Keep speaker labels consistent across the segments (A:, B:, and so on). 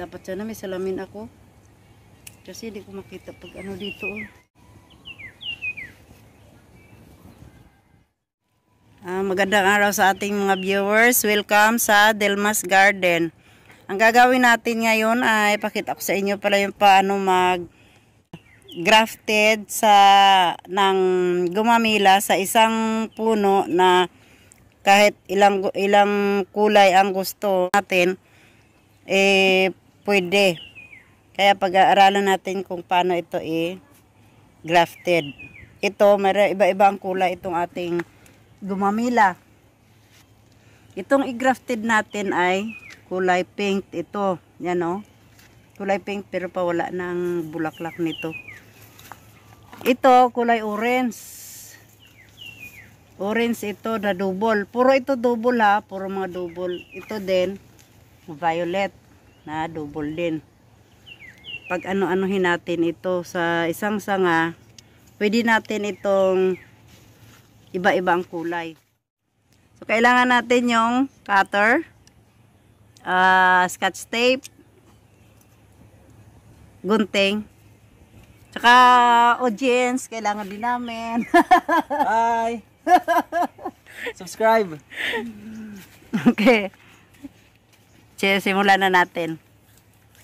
A: Dapat sana may salamin ako. Kasi hindi ko makita pag ano dito. Oh. Uh, magandang araw sa ating mga viewers. Welcome sa Delmas Garden. Ang gagawin natin ngayon ay pakita ko sa inyo pala yung paano mag grafted sa ng gumamila sa isang puno na kahit ilang ilang kulay ang gusto natin eh pwede. Kaya pag-aaralan natin kung paano ito i-grafted. Ito, mayroon iba-iba ang kulay itong ating gumamila. Itong i-grafted natin ay kulay pink ito. Yan o. Oh. Kulay pink pero pa wala ng bulaklak nito. Ito, kulay orange. Orange ito na double. Puro ito double ha. Puro mga double. Ito din, violet na double din pag ano-anohin natin ito sa isang sanga pwede natin itong iba-iba ang kulay so kailangan natin yung cutter uh, scotch tape gunting tsaka audience kailangan din namin hi subscribe okay simulan na natin.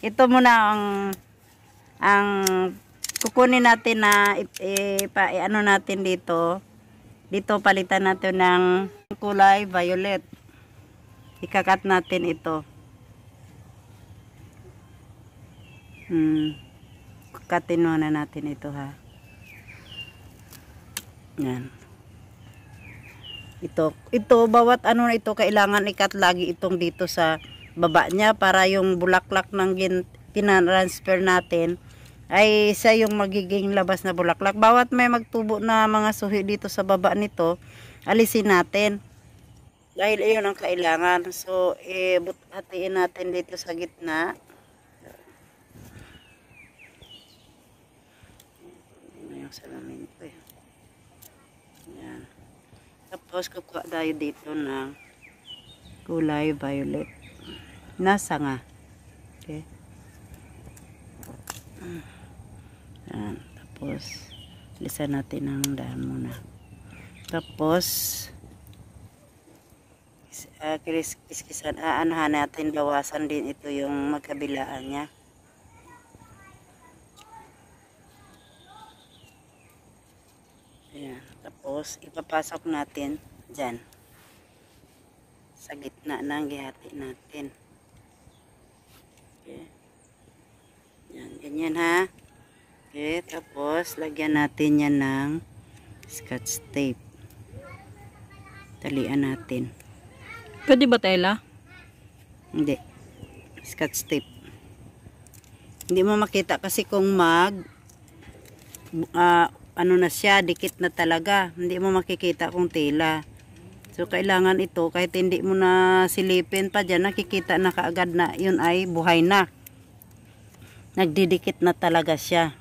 A: Ito muna ang ang kukunin natin na e, pa, e, natin dito. Dito palitan natin ng kulay violet. Ikakat natin ito. Hmm. Katin muna natin ito ha. Yan. Ito, ito bawat ano na ito kailangan ikat lagi itong dito sa baba niya para yung bulaklak ng pinanransfer natin ay siya yung magiging labas na bulaklak. Bawat may magtubo na mga suhi dito sa baba nito, alisin natin. Dahil iyon ang kailangan. So, eh, hatiin natin dito sa gitna. Ano yung salamin ko eh. Yan. Tapos, kukuha dito ng kulay violet nasa nga. Okay. Yan. Tapos, lisa natin ang daan muna. Tapos, uh, kiskisan, uh, ah, aanahan natin, bawasan din ito yung magkabilaan niya. Ayan. Tapos, ipapasok natin dyan. Sa gitna ng gihati natin. Okay. Yan, ganyan ha. Okay, tapos lagyan natin yan ng scotch tape. Talian natin. Pwede ba tela? Hindi. Scotch tape. Hindi mo makita kasi kung mag uh, ano na siya, dikit na talaga. Hindi mo makikita kung tela. So kailangan ito kahit hindi mo na silipin pa dyan nakikita na kaagad na yun ay buhay na. Nagdidikit na talaga siya.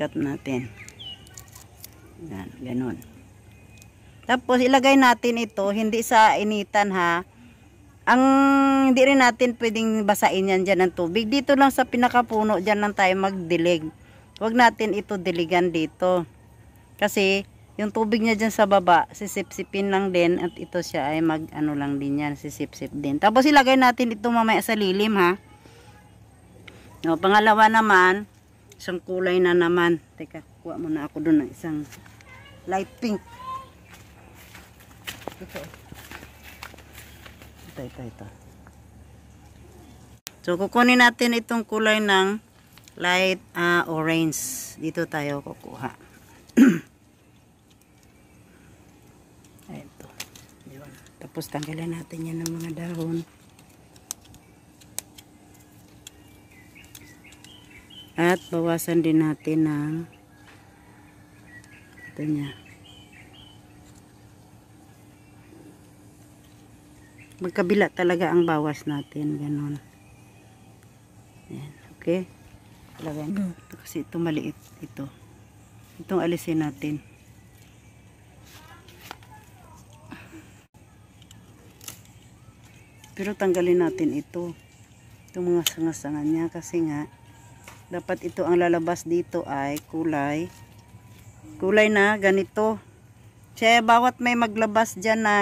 A: Cut natin. Yan, ganun. Tapos ilagay natin ito hindi sa initan ha ang hindi rin natin pwedeng basain yan dyan ng tubig. Dito lang sa pinakapuno, dyan lang tayo magdilig huwag natin ito diligan dito. Kasi, yung tubig niya dyan sa baba, sisipsipin lang din at ito siya ay mag ano lang din yan, sisipsip din. Tapos ilagay natin ito mamaya sa lilim ha. O, pangalawa naman, isang kulay na naman. Teka, kuha muna ako doon ng isang light pink. Ito. Ito, ito, ito. So, kukunin natin itong kulay ng light uh, orange dito tayo kukuha ito yun tapos tanggalan natin yan ng mga dahon at bawasan din natin ng ito niya magkabila talaga ang bawas natin ganun yan okay Lagay mo. Mm. Kasi ito maliit. Ito. Itong alisin natin. Pero tanggalin natin ito. Itong mga sangasangan niya. Kasi nga, dapat ito ang lalabas dito ay kulay. Kulay na ganito. Kaya bawat may maglabas dyan na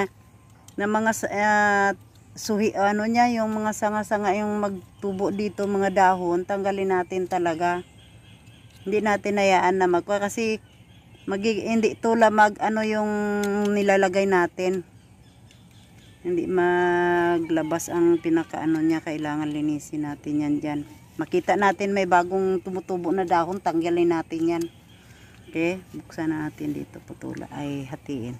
A: na mga uh, So ano niya yung mga sanga-sanga yung magtubo dito mga dahon tanggalin natin talaga hindi natin hayaan na magwa kasi magig hindi tula mag ano yung nilalagay natin hindi maglabas ang pinakaano niya kailangan linisin natin yan dyan makita natin may bagong tumutubo na dahon tanggalin natin yan okay buksan natin dito putula ay hatiin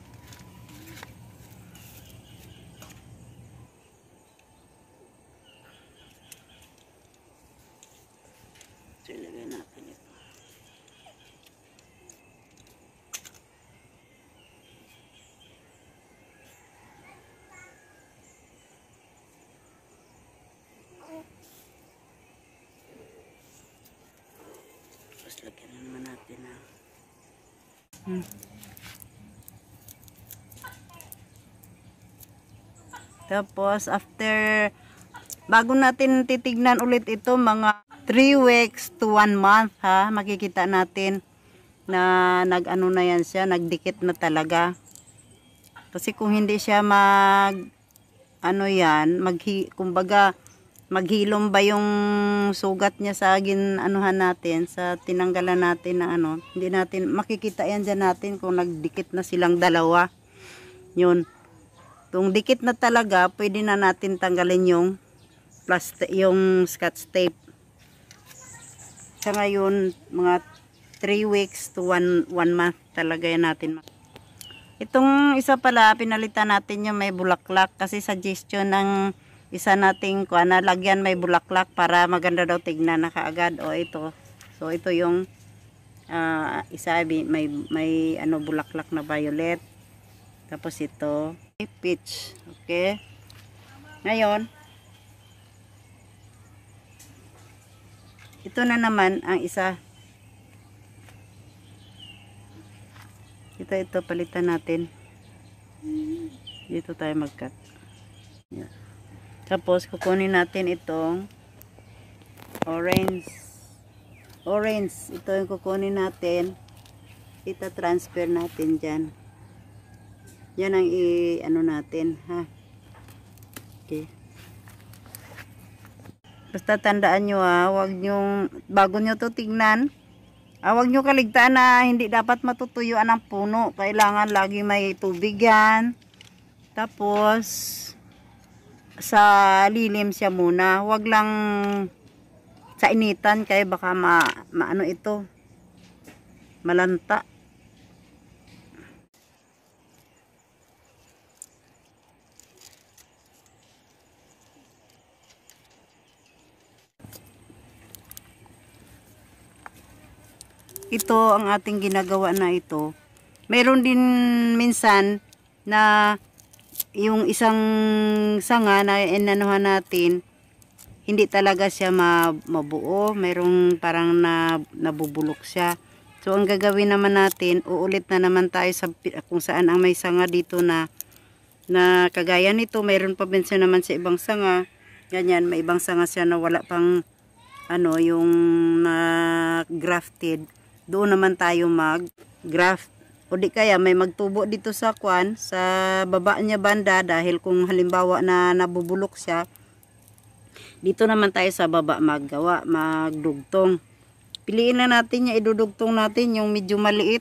A: Tapos, after, bago natin titignan ulit ito, mga 3 weeks to 1 month, ha, makikita natin na nag-ano na yan siya, nagdikit na talaga. Kasi kung hindi siya mag, ano yan, mag, kumbaga, maghilom ba yung sugat niya sa agin anuhan natin sa tinanggalan natin na ano hindi natin makikita yan dyan natin kung nagdikit na silang dalawa yun kung dikit na talaga pwede na natin tanggalin yung plastic yung scotch tape sa ngayon mga 3 weeks to 1 month talaga yan natin itong isa pala pinalitan natin yung may bulaklak kasi suggestion ng isa nating kuha na lagyan may bulaklak para maganda daw tignan na kaagad o ito so ito yung uh, isa may, may ano bulaklak na violet tapos ito peach okay ngayon ito na naman ang isa ito ito palitan natin dito tayo mag cut tapos, kukunin natin itong orange. Orange. Ito yung kukunin natin. Ita-transfer natin dyan. Yan ang i-ano natin, ha? Okay. Basta tandaan nyo, ha? wag nyo, bago nyo to tignan, ah, huwag nyo kaligtaan na hindi dapat matutuyuan ang puno. Kailangan lagi may tubig yan. Tapos, sa lilim siya muna. Huwag lang sa initan kaya baka ma, maano ito. Malanta. Ito ang ating ginagawa na ito. Meron din minsan na yung isang sanga na inanuhan natin, hindi talaga siya mabuo. Merong parang na, nabubulok siya. So, ang gagawin naman natin, uulit na naman tayo sa, kung saan ang may sanga dito na, na kagaya nito, mayroon pa bensin naman sa ibang sanga. Ganyan, may ibang sanga siya na wala pang, ano, yung na grafted. Doon naman tayo mag-graft o di kaya may magtubo dito sa kwan sa baba niya banda dahil kung halimbawa na nabubulok siya dito naman tayo sa baba maggawa magdugtong piliin na natin niya idudugtong natin yung medyo maliit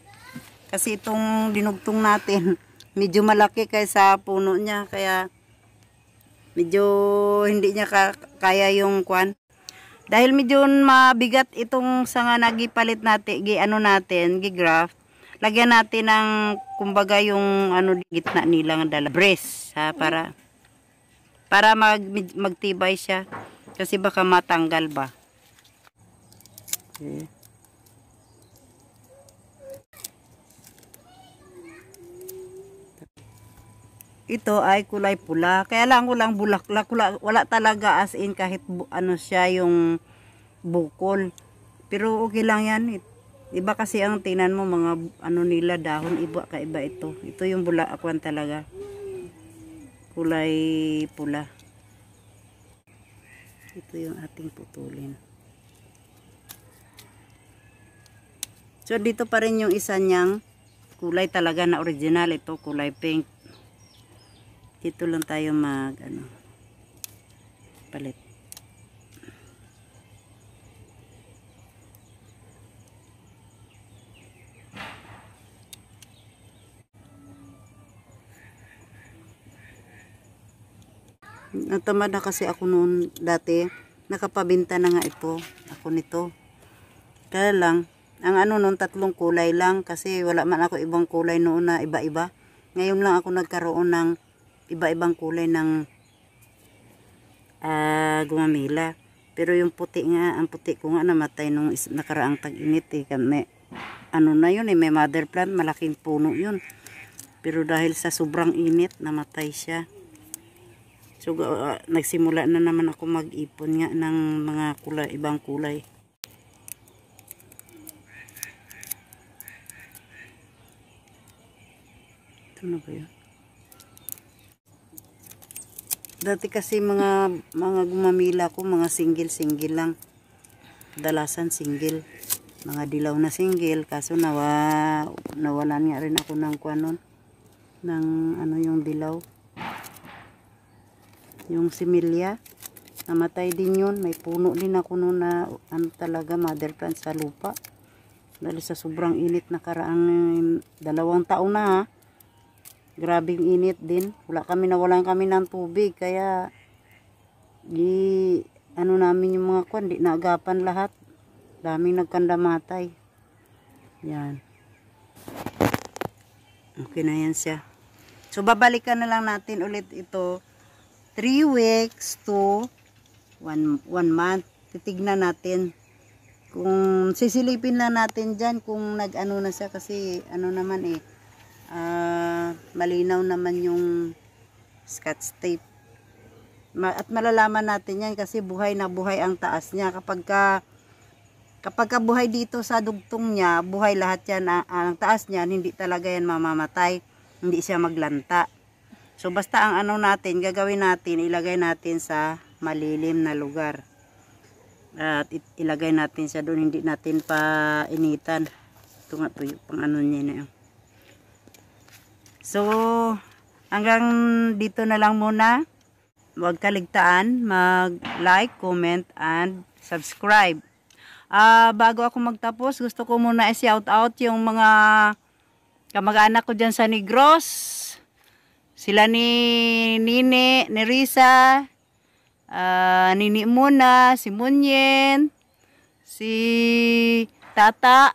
A: kasi itong dinugtong natin medyo malaki kaysa puno niya kaya medyo hindi niya kaya yung kwan dahil medyo mabigat itong sanga nagipalit natin gi ano natin gi graft lagyan natin ng kumbaga yung ano gitna nila ng dala breast ha para para mag magtibay siya kasi baka matanggal ba okay. ito ay kulay pula kaya lang walang bulaklak wala, talaga as in kahit ano siya yung bukol pero okay lang yan Iba kasi ang tinan mo mga ano nila dahon iba kaiba ito. Ito yung bula akwan talaga. Kulay pula. Ito yung ating putulin. So dito pa rin yung isa niyang kulay talaga na original ito, kulay pink. Dito lang tayo mag ano palit. natamad na kasi ako noon dati nakapabinta na nga ito ako nito kaya lang ang ano noon tatlong kulay lang kasi wala man ako ibang kulay noon na iba-iba ngayon lang ako nagkaroon ng iba-ibang kulay ng uh, gumamila pero yung puti nga ang puti ko nga namatay nung nakaraang tag-init eh kami ano na yun eh may mother plant malaking puno yun pero dahil sa sobrang init namatay siya So, uh, nagsimula na naman ako mag-ipon nga ng mga kulay, ibang kulay. Ito na ba yun? Dati kasi mga mga gumamila ko, mga single-single lang. Dalasan single. Mga dilaw na single. Kaso nawa, nawalan nga rin ako ng kwanon. Ng ano yung dilaw yung similya namatay din yun may puno din ako noon na ano talaga mother plant sa lupa dahil sa sobrang init na karaang eh, dalawang taon na ha grabing init din wala kami na nawalan kami ng tubig kaya di ano namin yung mga kwan di naagapan lahat daming nagkandamatay yan okay na yan siya so babalikan na lang natin ulit ito 3 weeks to 1 month. Titignan natin kung sisilipin na natin dyan kung nag-ano na siya kasi ano naman eh uh, malinaw naman yung scotch tape Ma at malalaman natin yan kasi buhay na buhay ang taas niya kapag ka kapag ka buhay dito sa dugtong niya buhay lahat yan ah, ang taas niya hindi talaga yan mamamatay hindi siya maglanta So basta ang ano natin, gagawin natin, ilagay natin sa malilim na lugar. At ilagay natin siya doon, hindi natin pa initan. Ito nga tuyo, pang ano niya na yun. So, hanggang dito na lang muna. Huwag kaligtaan, mag-like, comment, and subscribe. Uh, bago ako magtapos, gusto ko muna i-shout out yung mga kamag-anak ko dyan sa Negros sila ni Nini, ni Risa, uh, Nini Muna, si Munyen, si Tata,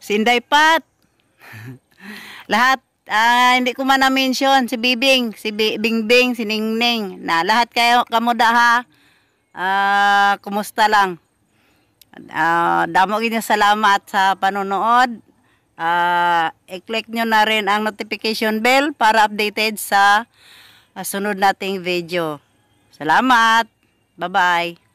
A: si Inday Pat. lahat, uh, hindi ko man na-mention, si Bibing, si B Bingbing, si Ningning, na lahat kayo, kamuda ha. Uh, kumusta lang? Uh, damo ginyo salamat sa panonood. Uh, i-click nyo na rin ang notification bell para updated sa uh, sunod nating video. Salamat! Bye-bye!